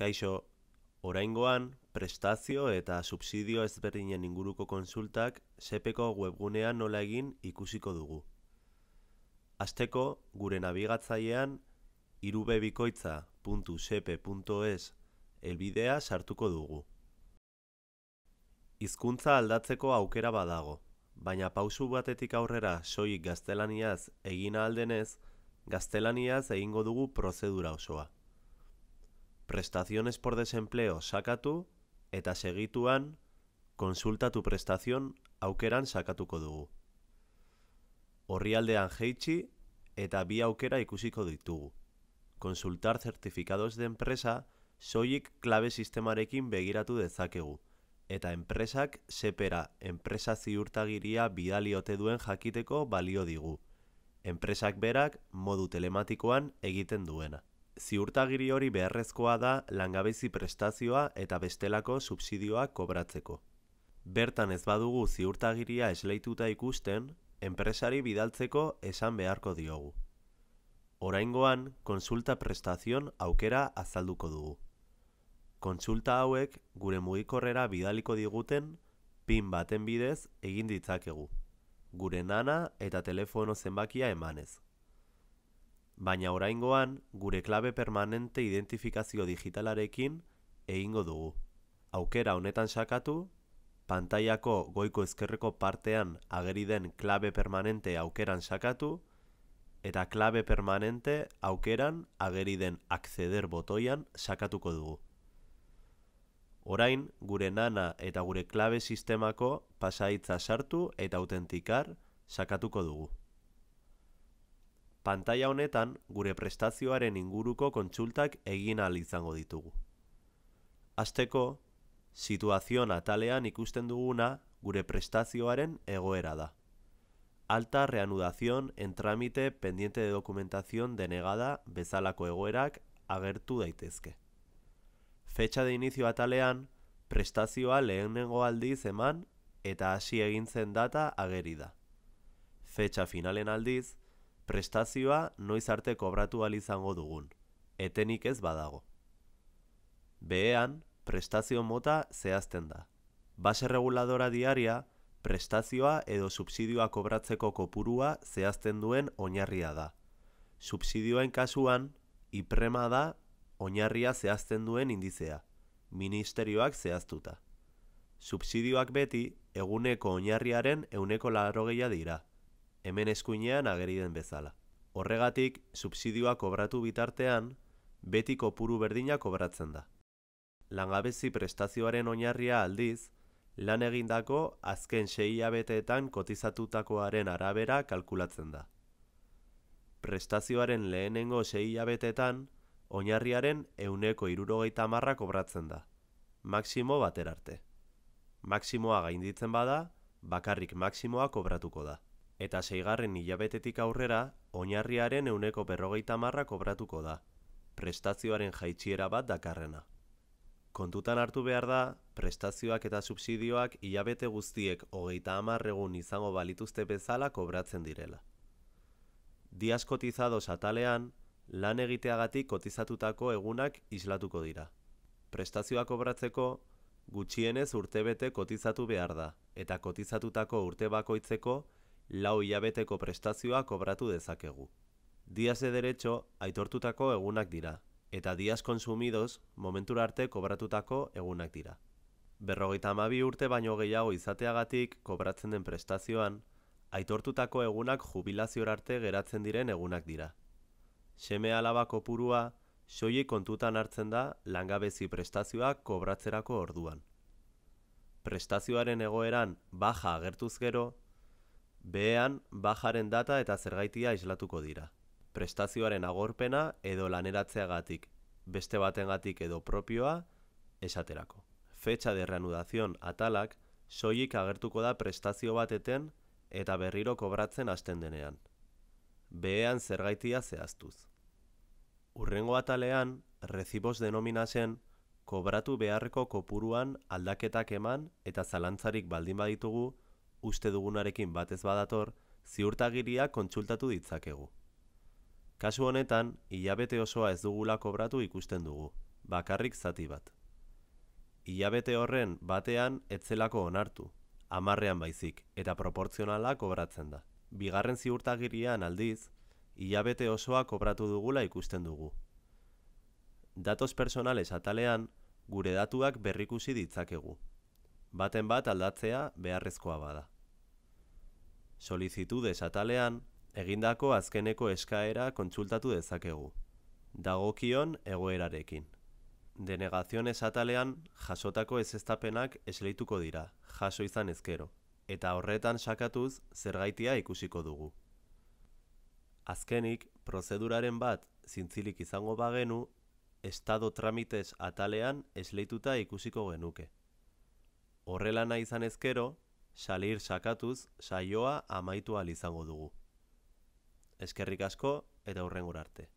Kaixo, oraingoan prestazio eta subsidio ezberdinen inguruko konsultak sepeko webgunean nola egin ikusiko dugu. Asteko gure nabigatzailean irubebikoitza.sepe.es elbidea sartuko dugu. Hizkuntza aldatzeko aukera badago, baina pausu batetik aurrera soilik gaztelaniaz egin aldenez, gaztelaniaz egingo dugu prozedura osoa prestaciones por desempleo sakatu eta segituan konsultatu prestazion aukeran sakatuko dugu. Horrialdean jeitsi eta bi aukera ikusiko ditugu. Konsultar certificados de empresa soilik klabe sistemarekin begiratu dezakegu eta enpresak sepera enpresa ziurtagiria ote duen jakiteko balio digu. Enpresak berak modu telematikoan egiten duena ziurtagiri hori beharrezkoa da langabezi prestazioa eta bestelako subsidioak kobratzeko. Bertan ez badugu ziurtagiria esleituta ikusten, enpresari bidaltzeko esan beharko diogu. Oraingoan, konsulta prestazion aukera azalduko dugu. Kontsulta hauek gure mugikorrera bidaliko diguten PIN baten bidez egin ditzakegu. Gure nana eta telefono zenbakia emanez baina oraingoan gure klabe permanente identifikazio digitalarekin egingo dugu. Aukera honetan sakatu, pantailako goiko ezkerreko partean ageri den klabe permanente aukeran sakatu, eta klabe permanente aukeran ageri den akceder botoian sakatuko dugu. Orain, gure nana eta gure klabe sistemako pasaitza sartu eta autentikar sakatuko dugu pantalla honetan gure prestazioaren inguruko kontsultak egin ahal izango ditugu. Azteko, situazioa atalean ikusten duguna gure prestazioaren egoera da. Alta reanudazion en trámite pendiente de documentación denegada bezalako egoerak agertu daitezke. Fetxa de inizio atalean, prestazioa lehenengo aldiz eman eta hasi egintzen data ageri da. Fetxa finalen aldiz, prestazioa noiz arte kobratu al izango dugun, etenik ez badago. Behean, prestazio mota zehazten da. Base reguladora diaria, prestazioa edo subsidioa kobratzeko kopurua zehazten duen oinarria da. Subsidioen kasuan, iprema da oinarria zehazten duen indizea, ministerioak zehaztuta. Subsidioak beti, eguneko oinarriaren euneko larrogeia dira hemen eskuinean ageri den bezala. Horregatik, subsidioa kobratu bitartean, beti kopuru berdina kobratzen da. Langabezi prestazioaren oinarria aldiz, lan egindako azken sei abeteetan kotizatutakoaren arabera kalkulatzen da. Prestazioaren lehenengo sei abeteetan, oinarriaren euneko irurogeita marra kobratzen da. Maximo bater arte. Maximoa gainditzen bada, bakarrik maksimoa kobratuko da eta seigarren hilabetetik aurrera, oinarriaren euneko berrogeita marra kobratuko da, prestazioaren jaitsiera bat dakarrena. Kontutan hartu behar da, prestazioak eta subsidioak hilabete guztiek hogeita amarregun izango balituzte bezala kobratzen direla. Diaz kotizado atalean, lan egiteagatik kotizatutako egunak islatuko dira. Prestazioak kobratzeko, gutxienez urtebete kotizatu behar da, eta kotizatutako urte bakoitzeko, lau hilabeteko prestazioa kobratu dezakegu. Diaz de derecho aitortutako egunak dira, eta diaz konsumidoz momentura arte kobratutako egunak dira. Berrogeita amabi urte baino gehiago izateagatik kobratzen den prestazioan, aitortutako egunak jubilazior arte geratzen diren egunak dira. Seme alabako purua, soilik kontutan hartzen da langabezi prestazioak kobratzerako orduan. Prestazioaren egoeran baja agertuz gero, Behean, bajaren data eta zergaitia islatuko dira. Prestazioaren agorpena edo laneratzeagatik, beste batengatik edo propioa, esaterako. Fetxa de reanudazion atalak, soilik agertuko da prestazio bateten eta berriro kobratzen hasten denean. Behean zergaitia zehaztuz. Urrengo atalean, recibos denominazen, kobratu beharreko kopuruan aldaketak eman eta zalantzarik baldin baditugu, uste dugunarekin batez badator, ziurtagiria kontsultatu ditzakegu. Kasu honetan, hilabete osoa ez dugula kobratu ikusten dugu, bakarrik zati bat. Hilabete horren batean etzelako onartu, amarrean baizik, eta proportzionala kobratzen da. Bigarren ziurtagirian aldiz, hilabete osoa kobratu dugula ikusten dugu. Datos personales atalean, gure datuak berrikusi ditzakegu baten bat aldatzea beharrezkoa bada. Solizitudes atalean, egindako azkeneko eskaera kontsultatu dezakegu. Dagokion egoerarekin. Denegaziones atalean, jasotako ezestapenak esleituko dira, jaso izan ezkero, eta horretan sakatuz zergaitia ikusiko dugu. Azkenik, prozeduraren bat zintzilik izango bagenu, estado tramites atalean esleituta ikusiko genuke. Horrela nahi izan ezkero, salir sakatuz saioa amaitu izango dugu. Eskerrik asko eta hurren arte.